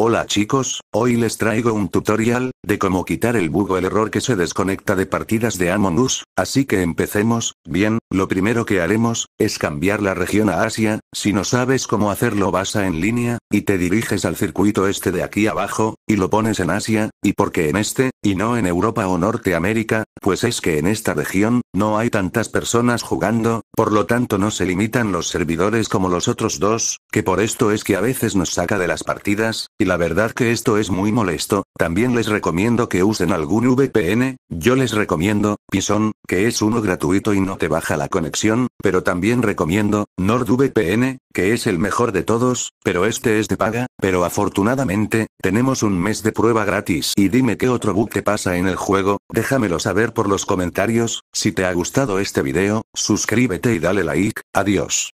Hola chicos, hoy les traigo un tutorial, de cómo quitar el bugo el error que se desconecta de partidas de Among Us, Así que empecemos, bien, lo primero que haremos, es cambiar la región a Asia, si no sabes cómo hacerlo vas a en línea, y te diriges al circuito este de aquí abajo, y lo pones en Asia, y porque en este, y no en Europa o Norteamérica, pues es que en esta región, no hay tantas personas jugando, por lo tanto no se limitan los servidores como los otros dos, que por esto es que a veces nos saca de las partidas, y la verdad que esto es muy molesto, también les recomiendo que usen algún VPN, yo les recomiendo, Pison, que es uno gratuito y no te baja la conexión, pero también recomiendo, NordVPN, que es el mejor de todos, pero este es de paga, pero afortunadamente, tenemos un mes de prueba gratis. Y dime qué otro bug te pasa en el juego, déjamelo saber por los comentarios, si te ha gustado este video, suscríbete y dale like, adiós.